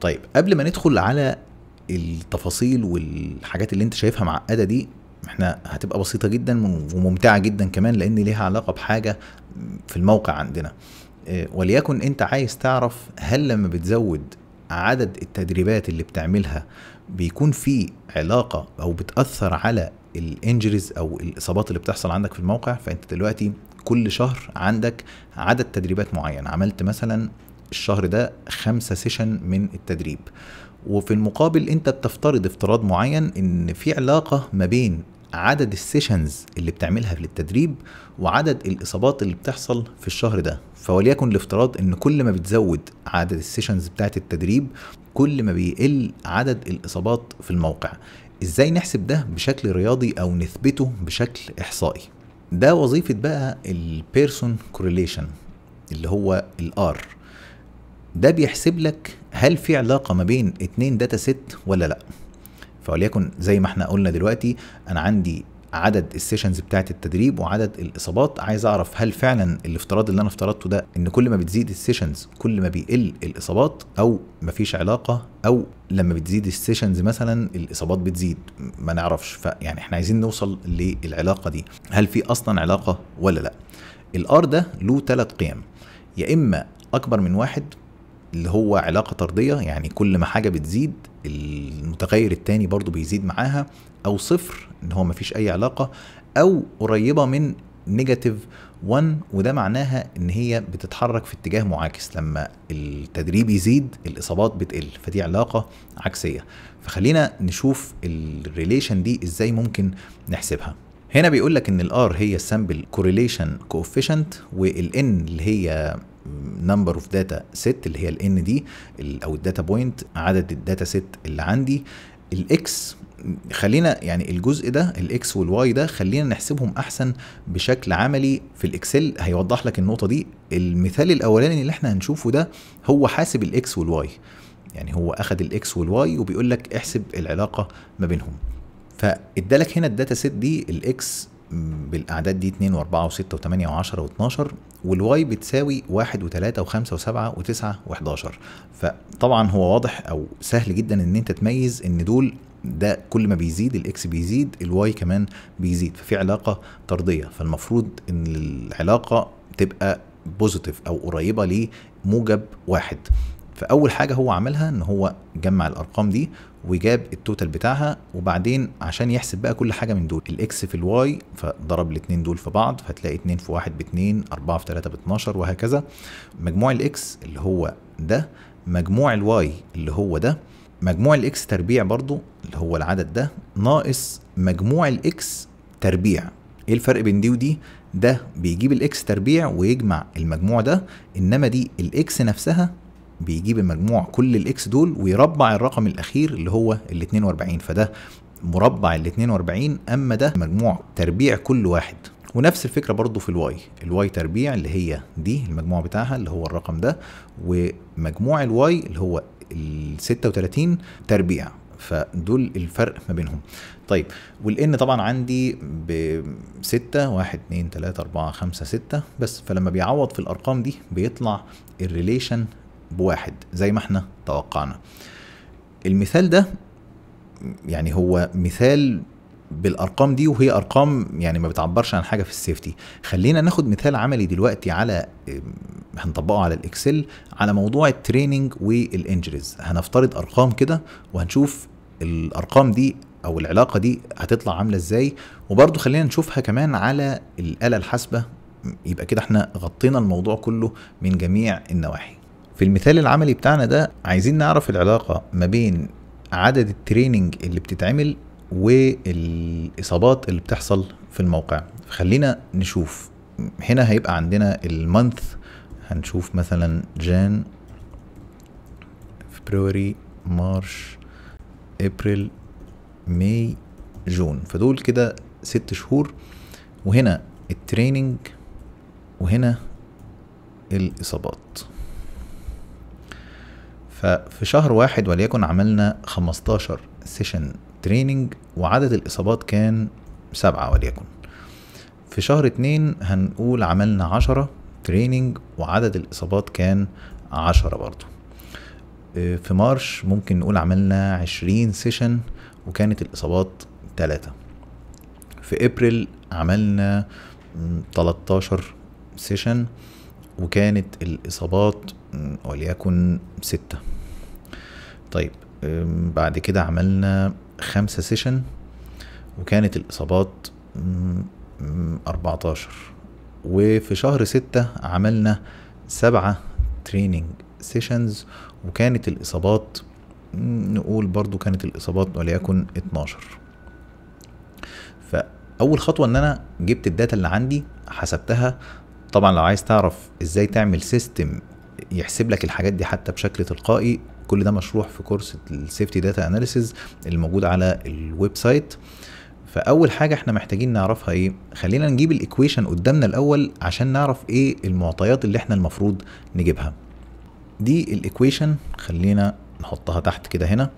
طيب قبل ما ندخل على التفاصيل والحاجات اللي انت شايفها معقده دي احنا هتبقى بسيطه جدا وممتعه جدا كمان لان ليها علاقه بحاجه في الموقع عندنا آه، وليكن انت عايز تعرف هل لما بتزود عدد التدريبات اللي بتعملها بيكون في علاقه او بتاثر على الانجريز او الاصابات اللي بتحصل عندك في الموقع فانت دلوقتي كل شهر عندك عدد تدريبات معين عملت مثلا الشهر ده خمسة سيشن من التدريب وفي المقابل انت بتفترض افتراض معين ان في علاقة ما بين عدد السيشنز اللي بتعملها في التدريب وعدد الاصابات اللي بتحصل في الشهر ده فوليكن الافتراض ان كل ما بتزود عدد السيشنز بتاعت التدريب كل ما بيقل عدد الاصابات في الموقع ازاي نحسب ده بشكل رياضي او نثبته بشكل احصائي ده وظيفه بقى البيرسون كورليشن اللي هو الار ده بيحسب لك هل في علاقه ما بين اتنين داتا ست ولا لا فوليكن زي ما احنا قلنا دلوقتي انا عندي عدد السيشنز بتاعت التدريب وعدد الاصابات عايز اعرف هل فعلا الافتراض اللي انا افترضته ده ان كل ما بتزيد السيشنز كل ما بيقل الاصابات او مفيش علاقه او لما بتزيد السيشنز مثلا الاصابات بتزيد ما نعرفش فيعني احنا عايزين نوصل للعلاقه دي هل في اصلا علاقه ولا لا الار ده له ثلاث قيم يا اما اكبر من واحد اللي هو علاقه طرديه يعني كل ما حاجه بتزيد المتغير التاني برضو بيزيد معاها او صفر ان هو مفيش اي علاقه او قريبه من نيجاتيف 1 وده معناها ان هي بتتحرك في اتجاه معاكس لما التدريب يزيد الاصابات بتقل فدي علاقه عكسيه فخلينا نشوف الريليشن دي ازاي ممكن نحسبها هنا بيقول لك ان الار هي السامبل كوريليشن كوفيشنت والان اللي هي نمبر اوف داتا سيت اللي هي الان دي او الداتا بوينت عدد الداتا سيت اللي عندي الاكس خلينا يعني الجزء ده الاكس والواي ده خلينا نحسبهم احسن بشكل عملي في الاكسل هيوضح لك النقطه دي المثال الاولاني اللي احنا هنشوفه ده هو حاسب الاكس والواي يعني هو اخد الاكس والواي وبيقول لك احسب العلاقه ما بينهم فادالك هنا الداتا سيت دي الاكس بالاعداد دي 2 و4 و6 و8 و10 و12 والواي بتساوي 1 و3 و5 و7 و9 و11 فطبعا هو واضح او سهل جدا ان انت تميز ان دول ده كل ما بيزيد الاكس بيزيد الواي كمان بيزيد ففي علاقه طرديه فالمفروض ان العلاقه تبقى بوزيتيف او قريبه لموجب واحد فاول حاجه هو عملها ان هو جمع الارقام دي وجاب التوتال بتاعها وبعدين عشان يحسب بقى كل حاجه من دول الاكس في الواي فضرب الاثنين دول في بعض فهتلاقي 2 في 1 ب 2 4 في 3 ب 12 وهكذا مجموع الاكس اللي هو ده مجموع الواي اللي هو ده مجموع الاكس تربيع برضو اللي هو العدد ده ناقص مجموع الاكس تربيع ايه الفرق بين دي ودي ده بيجيب الاكس تربيع ويجمع المجموع ده انما دي الاكس نفسها بيجيب المجموع كل الاكس دول ويربع الرقم الاخير اللي هو ال 42 فده مربع ال 42 اما ده مجموع تربيع كل واحد ونفس الفكره برضو في الواي الواي تربيع اللي هي دي المجموع بتاعها اللي هو الرقم ده ومجموع الواي اللي هو ال 36 تربيع فدول الفرق ما بينهم طيب والان طبعا عندي ب 6 1 2 3 4 5 6 بس فلما بيعوض في الارقام دي بيطلع الريليشن بواحد زي ما احنا توقعنا المثال ده يعني هو مثال بالارقام دي وهي ارقام يعني ما بتعبرش عن حاجه في السيفتي خلينا ناخد مثال عملي دلوقتي على آه، هنطبقه على الاكسل على موضوع التريننج والانجريز هنفترض ارقام كده وهنشوف الارقام دي او العلاقه دي هتطلع عامله ازاي وبرده خلينا نشوفها كمان على الاله الحاسبه يبقى كده احنا غطينا الموضوع كله من جميع النواحي في المثال العملي بتاعنا ده عايزين نعرف العلاقه ما بين عدد التريننج اللي بتتعمل والاصابات اللي بتحصل في الموقع خلينا نشوف هنا هيبقى عندنا المانث هنشوف مثلا جان فبراير مارش ابريل ماي جون فدول كده ست شهور وهنا التريننج وهنا الاصابات ففي شهر واحد وليكن عملنا 15 سيشن تريننج وعدد الإصابات كان سبعة وليكن في شهر اتنين هنقول عملنا عشرة تريننج وعدد الإصابات كان عشرة برضو آه، في مارش ممكن نقول عملنا عشرين سيشن وكانت الإصابات تلاتة في ابريل عملنا 13 سيشن وكانت الإصابات وليكن ستة طيب بعد كده عملنا خمسة سيشن وكانت الإصابات 14 وفي شهر ستة عملنا سبعة تريننج سيشنز وكانت الإصابات نقول برضو كانت الإصابات وليكن 12 فأول خطوة إن أنا جبت الداتا اللي عندي حسبتها طبعا لو عايز تعرف ازاي تعمل سيستم يحسب لك الحاجات دي حتى بشكل تلقائي كل ده مشروح في كورس السيفتي داتا اناليسيز اللي موجود على الويب سايت فاول حاجه احنا محتاجين نعرفها ايه خلينا نجيب الايكويشن قدامنا الاول عشان نعرف ايه المعطيات اللي احنا المفروض نجيبها دي الايكويشن خلينا نحطها تحت كده هنا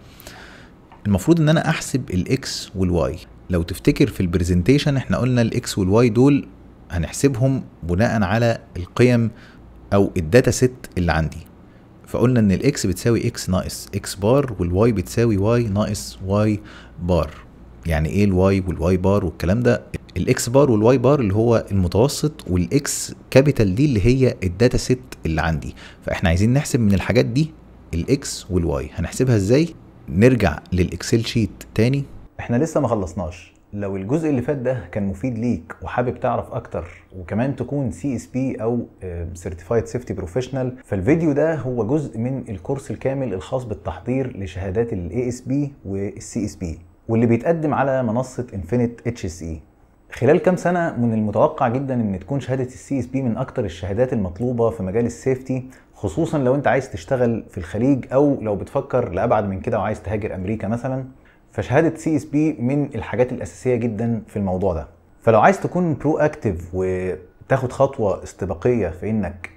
المفروض ان انا احسب الاكس والواي لو تفتكر في البرزنتيشن احنا قلنا الاكس والواي دول هنحسبهم بناء على القيم او الداتا سيت اللي عندي فقلنا ان الاكس بتساوي اكس ناقص اكس بار والواي بتساوي واي ناقص واي بار يعني ايه الواي والواي بار والكلام ده الاكس بار والواي بار اللي هو المتوسط والاكس كابيتال دي اللي هي الداتا سيت اللي عندي فاحنا عايزين نحسب من الحاجات دي الاكس والواي هنحسبها ازاي نرجع للاكسل شيت تاني احنا لسه ما خلصناش لو الجزء اللي فات ده كان مفيد ليك وحابب تعرف اكتر وكمان تكون سي اس بي او سيرتيفايد سيفتي بروفيشنال فالفيديو ده هو جزء من الكورس الكامل الخاص بالتحضير لشهادات الاي اس بي والسي اس بي واللي بيتقدم على منصه انفينيت اتش اس اي خلال كام سنة من المتوقع جدا ان تكون شهادة السي اس بي من اكتر الشهادات المطلوبة في مجال السيفتي خصوصا لو انت عايز تشتغل في الخليج او لو بتفكر لابعد من كده وعايز تهاجر امريكا مثلا فشهاده سي اس بي من الحاجات الاساسيه جدا في الموضوع ده فلو عايز تكون برو اكتف وتاخد خطوه استباقيه في انك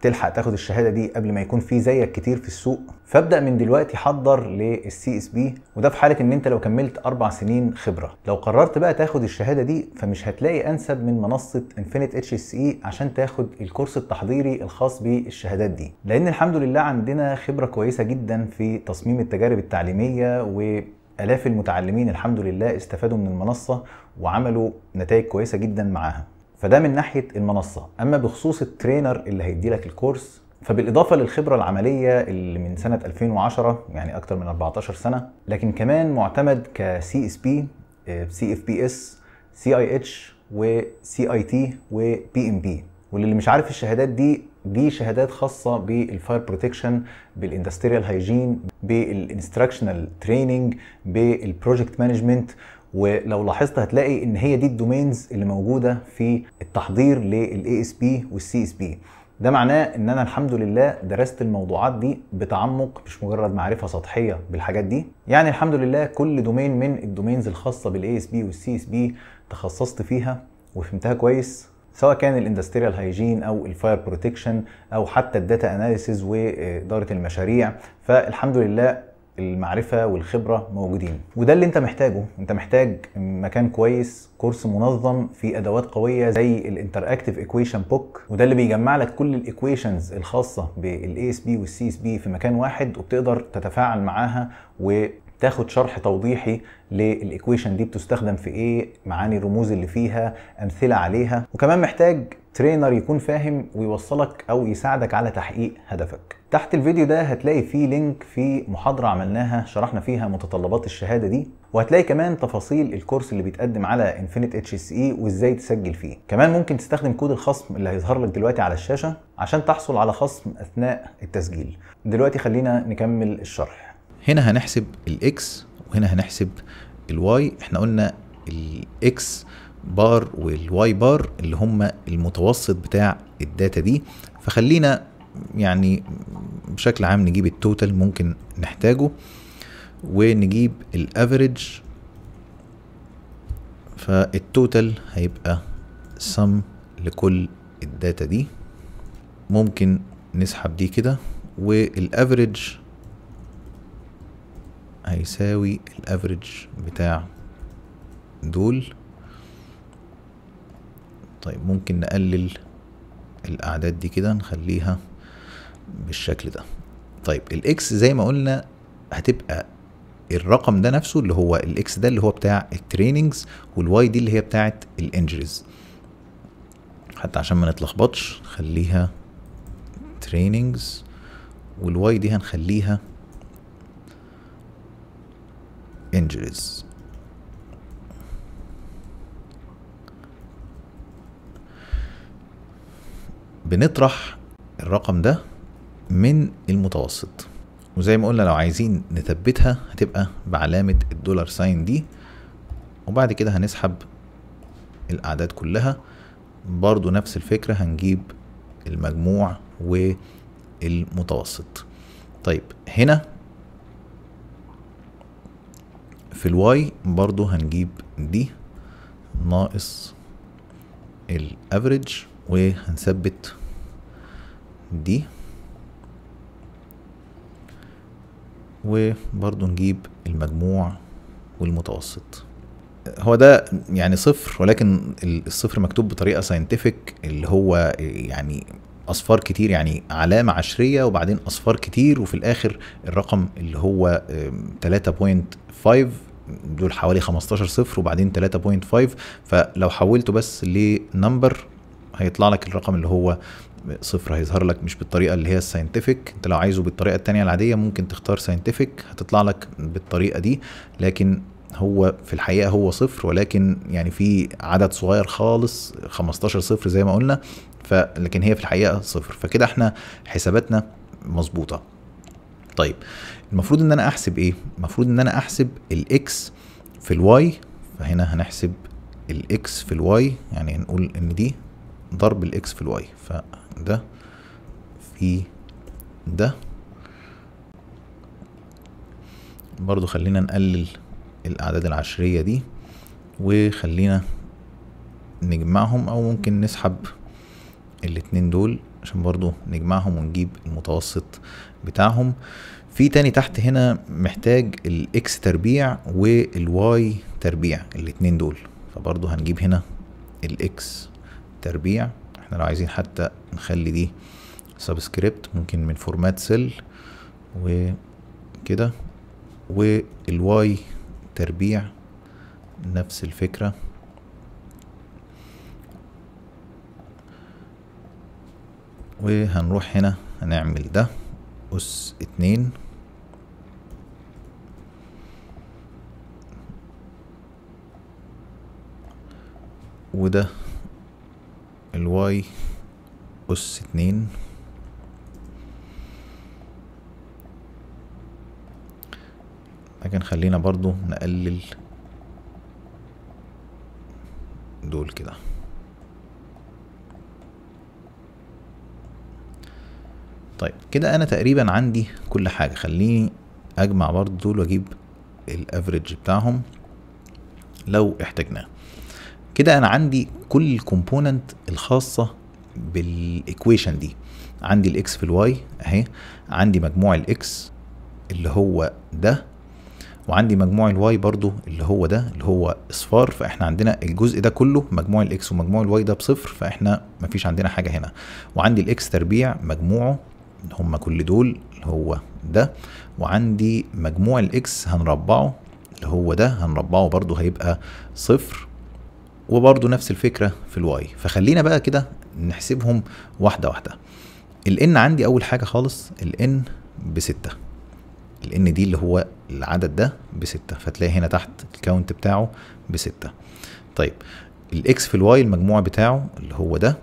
تلحق تاخد الشهاده دي قبل ما يكون في زيك كتير في السوق فابدا من دلوقتي حضر للسي اس بي وده في حاله ان انت لو كملت اربع سنين خبره لو قررت بقى تاخد الشهاده دي فمش هتلاقي انسب من منصه انفينيت اتش اس اي عشان تاخد الكورس التحضيري الخاص بالشهادات دي لان الحمد لله عندنا خبره كويسه جدا في تصميم التجارب التعليميه و آلاف المتعلمين الحمد لله استفادوا من المنصة وعملوا نتائج كويسة جدا معاها فده من ناحية المنصة أما بخصوص الترينر اللي هيدي لك الكورس فبالإضافة للخبرة العملية اللي من سنة 2010 يعني أكتر من 14 سنة لكن كمان معتمد كسي اس بي سي اف بي اس سي اي اتش وسي اي تي وبي ام بي واللي مش عارف الشهادات دي دي شهادات خاصة بالفاير بروتكشن بالاندستريال هايجين بالانستراكشنال تريننج بالبروجكت مانجمنت ولو لاحظت هتلاقي ان هي دي الدومينز اللي موجودة في التحضير للاي اس بي والسي اس بي ده معناه ان انا الحمد لله درست الموضوعات دي بتعمق مش مجرد معرفه سطحيه بالحاجات دي يعني الحمد لله كل دومين من الدومينز الخاصه بالاي اس بي والسي اس بي تخصصت فيها وفهمتها كويس سواء كان الاندستريال هايجين او الفاير بروتكشن او حتى الداتا اناليسيز واداره المشاريع فالحمد لله المعرفه والخبره موجودين وده اللي انت محتاجه انت محتاج مكان كويس كورس منظم في ادوات قويه زي الانتر اكتف ايكويشن بوك وده اللي بيجمع لك كل الايكويشنز الخاصه بالاي اس بي والسي اس بي في مكان واحد وبتقدر تتفاعل معاها تاخد شرح توضيحي للايكويشن دي بتستخدم في ايه معاني الرموز اللي فيها امثله عليها وكمان محتاج ترينر يكون فاهم ويوصلك او يساعدك على تحقيق هدفك تحت الفيديو ده هتلاقي فيه لينك في محاضرة عملناها شرحنا فيها متطلبات الشهادة دي وهتلاقي كمان تفاصيل الكورس اللي بيتقدم على انفينيت اتش اس اي وازاي تسجل فيه كمان ممكن تستخدم كود الخصم اللي هيظهر لك دلوقتي على الشاشة عشان تحصل على خصم اثناء التسجيل دلوقتي خلينا نكمل الشرح هنا هنحسب الاكس وهنا هنحسب الواي احنا قلنا الاكس بار والواي بار اللي هما المتوسط بتاع الداتا دي فخلينا يعني بشكل عام نجيب التوتال ممكن نحتاجه ونجيب الافريج فالتوتال هيبقى سم لكل الداتا دي ممكن نسحب دي كده والافريج هيساوي الافريج بتاع دول طيب ممكن نقلل الاعداد دي كده نخليها بالشكل ده طيب الاكس زي ما قلنا هتبقى الرقم ده نفسه اللي هو الاكس ده اللي هو بتاع التريننجز والواي دي اللي هي بتاعت الانجريز حتى عشان ما نتلخبطش خليها تريننجز والواي دي هنخليها injuries. بنطرح الرقم ده من المتوسط وزي ما قلنا لو عايزين نثبتها هتبقى بعلامة الدولار ساين دي وبعد كده هنسحب الأعداد كلها برضو نفس الفكرة هنجيب المجموع والمتوسط طيب هنا في الواي برضو هنجيب دي ناقص الافريج وهنثبت دي وبرضو نجيب المجموع والمتوسط هو ده يعني صفر ولكن الصفر مكتوب بطريقه ساينتفك اللي هو يعني اصفار كتير يعني علامه عشريه وبعدين اصفار كتير وفي الاخر الرقم اللي هو 3.5 دول حوالي 15 صفر وبعدين 3.5 فلو حولته بس لنمبر هيطلع لك الرقم اللي هو صفر هيظهر لك مش بالطريقه اللي هي الساينتفك انت لو عايزه بالطريقه الثانيه العاديه ممكن تختار ساينتفك هتطلع لك بالطريقه دي لكن هو في الحقيقه هو صفر ولكن يعني في عدد صغير خالص 15 صفر زي ما قلنا فلكن هي في الحقيقه صفر فكده احنا حساباتنا مظبوطه طيب المفروض ان انا احسب ايه المفروض ان انا احسب الاكس في الواي فهنا هنحسب الاكس في الواي يعني هنقول ان دي ضرب الاكس في الواي فده في ده برضو خلينا نقلل الاعداد العشرية دي وخلينا نجمعهم او ممكن نسحب الاتنين دول عشان برضو نجمعهم ونجيب المتوسط بتاعهم في تاني تحت هنا محتاج الاكس تربيع والواي تربيع الاتنين دول فبرضو هنجيب هنا الاكس تربيع احنا لو عايزين حتى نخلي دي سبسكريبت ممكن من فورمات سيل وكده والواي تربيع نفس الفكره وهنروح هنا هنعمل ده أس اتنين وده الواي أس اتنين لكن خلينا برضو نقلل دول كده طيب كده انا تقريبا عندي كل حاجه خليني اجمع برضو دول واجيب الافريج بتاعهم لو احتاجناه كده انا عندي كل الكومبوننت الخاصه بالايكويشن دي عندي الاكس في الواي اهي عندي مجموع الاكس اللي هو ده وعندي مجموع الواي برضو اللي هو ده اللي هو اصفار فاحنا عندنا الجزء ده كله مجموع الاكس ومجموع الواي ده بصفر فاحنا مفيش عندنا حاجه هنا وعندي الاكس تربيع مجموعه هما كل دول اللي هو ده وعندي مجموع الاكس هنربعه اللي هو ده هنربعه برضو هيبقى صفر وبرضو نفس الفكرة في الواي فخلينا بقى كده نحسبهم واحدة واحدة الان عندي اول حاجة خالص الان بستة الان دي اللي هو العدد ده بستة فتلاقي هنا تحت الكاونت بتاعه بستة طيب الاكس في الواي المجموع بتاعه اللي هو ده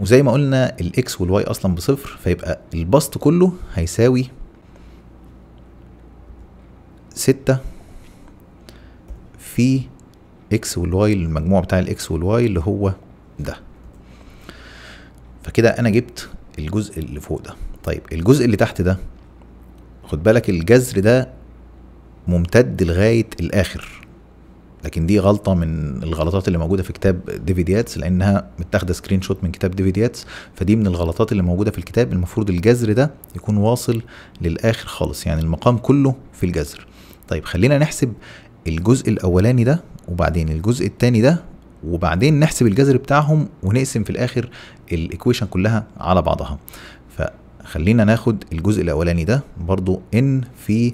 وزي ما قلنا الاكس والواي اصلا بصفر فيبقى البسط كله هيساوي ستة في اكس والواي المجموع بتاع الاكس والواي اللي هو ده فكده انا جبت الجزء اللي فوق ده طيب الجزء اللي تحت ده خد بالك الجذر ده ممتد لغاية الآخر لكن دي غلطه من الغلطات اللي موجوده في كتاب ديفيد ياتس لانها متاخده سكرين شوت من كتاب ديفيد ياتس فدي من الغلطات اللي موجوده في الكتاب المفروض الجذر ده يكون واصل للاخر خالص يعني المقام كله في الجذر طيب خلينا نحسب الجزء الاولاني ده وبعدين الجزء الثاني ده وبعدين نحسب الجذر بتاعهم ونقسم في الاخر الايكويشن كلها على بعضها فخلينا ناخد الجزء الاولاني ده برضو ان في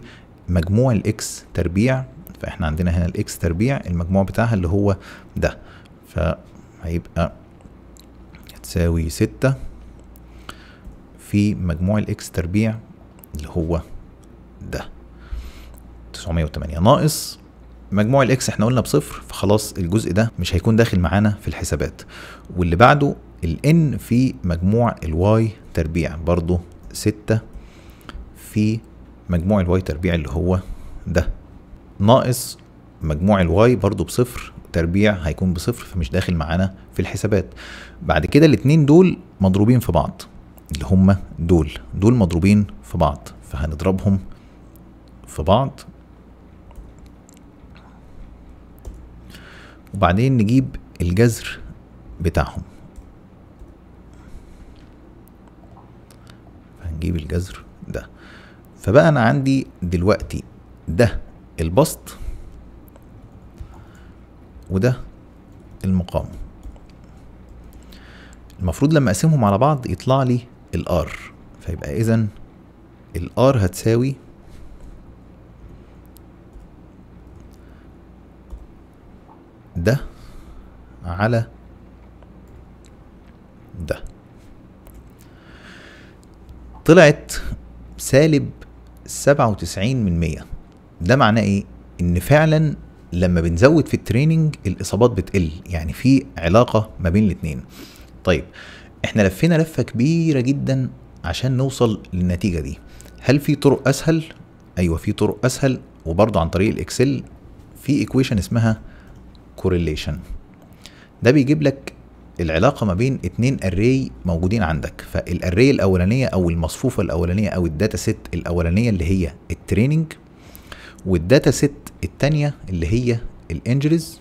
مجموع الاكس تربيع فاحنا عندنا هنا الاكس تربيع المجموع بتاعها اللي هو ده فهيبقى هتساوي ستة في مجموع الاكس تربيع اللي هو ده 908 ناقص مجموع الاكس احنا قلنا بصفر فخلاص الجزء ده مش هيكون داخل معانا في الحسابات واللي بعده الان في مجموع الواي تربيع برضه 6 في مجموع الواي تربيع اللي هو ده ناقص مجموع الواي برضو بصفر تربيع هيكون بصفر فمش داخل معانا في الحسابات بعد كده الاتنين دول مضروبين في بعض اللي هم دول دول مضروبين في بعض فهنضربهم في بعض وبعدين نجيب الجذر بتاعهم هنجيب الجذر ده فبقى انا عندي دلوقتي ده البسط وده المقام المفروض لما اقسمهم على بعض يطلع لي الار فيبقى اذا الار هتساوي ده على ده طلعت سالب سبعة وتسعين من مية ده معناه ايه؟ ان فعلا لما بنزود في التريننج الاصابات بتقل يعني في علاقه ما بين الاثنين طيب احنا لفينا لفه كبيره جدا عشان نوصل للنتيجه دي هل في طرق اسهل ايوه في طرق اسهل وبرضه عن طريق الاكسل في ايكويشن اسمها كورليشن ده بيجيب لك العلاقة ما بين اتنين اري موجودين عندك فالاري الاولانية او المصفوفة الاولانية او الداتا سيت الاولانية اللي هي التريننج والداتا سيت التانية اللي هي الانجريز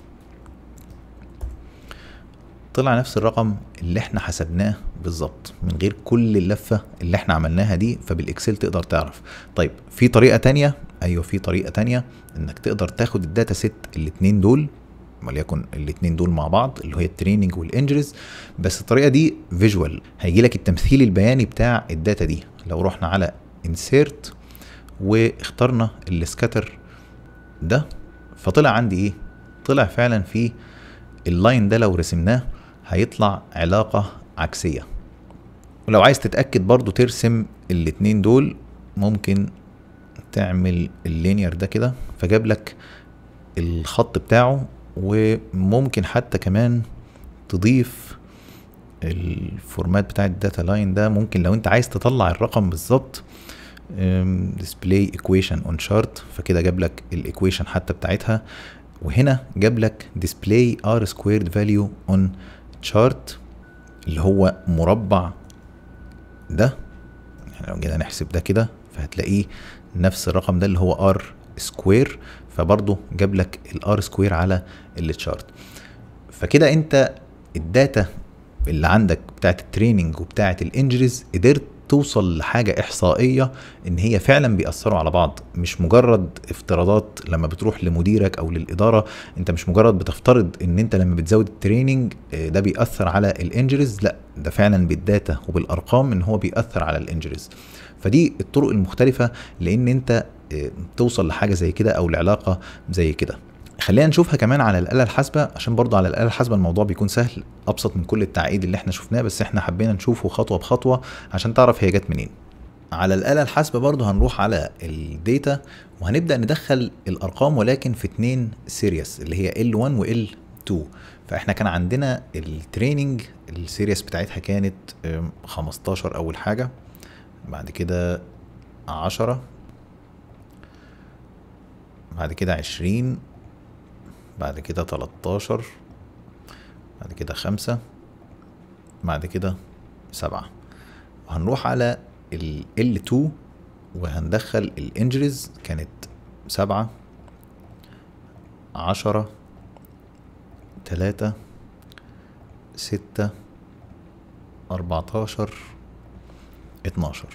طلع نفس الرقم اللي احنا حسبناه بالظبط من غير كل اللفة اللي احنا عملناها دي فبالاكسل تقدر تعرف طيب في طريقة تانية ايوه في طريقة تانية انك تقدر تاخد الداتا سيت الاتنين دول وليكن الاثنين دول مع بعض اللي هي التريننج والانجلز بس الطريقه دي فيجوال هيجي لك التمثيل البياني بتاع الداتا دي لو رحنا على انسيرت واخترنا السكاتر ده فطلع عندي ايه طلع فعلا في اللاين ده لو رسمناه هيطلع علاقة عكسية ولو عايز تتأكد برضو ترسم الاتنين دول ممكن تعمل اللينير ده كده فجاب لك الخط بتاعه وممكن حتى كمان تضيف الفورمات بتاع الداتا لاين ده ممكن لو انت عايز تطلع الرقم بالظبط ديسبلاي ايكويشن اون شارت فكده جاب لك الايكويشن حتى بتاعتها وهنا جاب لك ديسبلاي ار سكويرد فاليو اون شارت اللي هو مربع ده يعني لو جينا نحسب ده كده فهتلاقيه نفس الرقم ده اللي هو ار سكوير فبرضه جاب لك الار سكوير على التشارت فكده انت الداتا اللي عندك بتاعت التريننج وبتاعت الانجريز قدرت توصل لحاجة إحصائية إن هي فعلا بيأثروا على بعض مش مجرد افتراضات لما بتروح لمديرك أو للإدارة أنت مش مجرد بتفترض إن أنت لما بتزود التريننج آه، ده بيأثر على الإنجريز لا ده فعلا بالداتا وبالأرقام إن هو بيأثر على الإنجريز فدي الطرق المختلفة لأن أنت آه، توصل لحاجة زي كده أو لعلاقة زي كده خلينا نشوفها كمان على الاله الحاسبه عشان برضه على الاله الحاسبه الموضوع بيكون سهل ابسط من كل التعقيد اللي احنا شفناه بس احنا حبينا نشوفه خطوه بخطوه عشان تعرف هي جت منين على الآلة الحاسبة برضه هنروح على الداتا وهنبدأ ندخل الأرقام ولكن في اتنين سيريس اللي هي L1 و L2 فاحنا كان عندنا التريننج السيريس بتاعتها كانت 15 أول حاجة بعد كده 10 بعد كده 20 بعد كده تلتاشر بعد كده خمسة بعد كده سبعة وهنروح على ال L2 وهندخل الانجريز كانت سبعة عشرة تلاتة ستة أربعتاشر اتناشر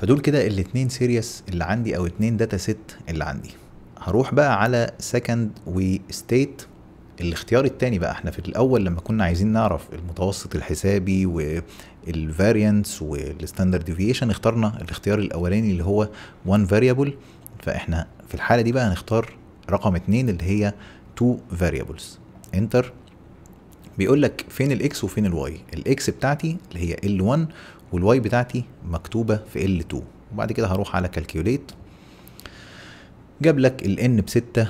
فدول كده الاتنين سيريس اللي عندي او اتنين داتا ست اللي عندي هروح بقى على سكند وستيت الاختيار التاني بقى احنا في الاول لما كنا عايزين نعرف المتوسط الحسابي والفاريانس والستاندرد ديفيشن اخترنا الاختيار الاولاني اللي هو one variable فاحنا في الحاله دي بقى هنختار رقم اتنين اللي هي two variables انتر بيقول لك فين الاكس وفين الواي الاكس بتاعتي اللي هي ال1 والواي بتاعتي مكتوبه في ال2 وبعد كده هروح على كالكيوليت جاب لك 6 بستة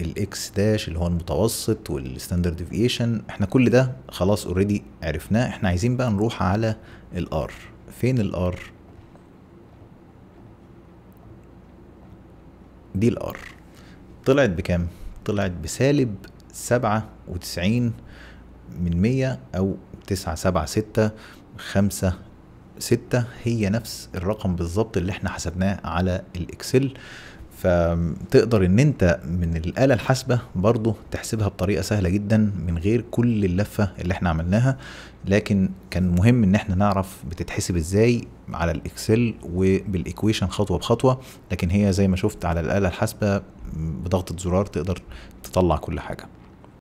الاكس داش اللي هو المتوسط والستاندرد ديفيشن احنا كل ده خلاص اوريدي عرفناه احنا عايزين بقى نروح على الار فين الار دي الار طلعت بكام طلعت بسالب سبعة وتسعين من مية او تسعة سبعة ستة خمسة ستة هي نفس الرقم بالظبط اللي احنا حسبناه على الاكسل فتقدر ان انت من الاله الحاسبه برضه تحسبها بطريقه سهله جدا من غير كل اللفه اللي احنا عملناها لكن كان مهم ان احنا نعرف بتتحسب ازاي على الاكسل وبالايكويشن خطوه بخطوه لكن هي زي ما شفت على الاله الحاسبه بضغطه زرار تقدر تطلع كل حاجه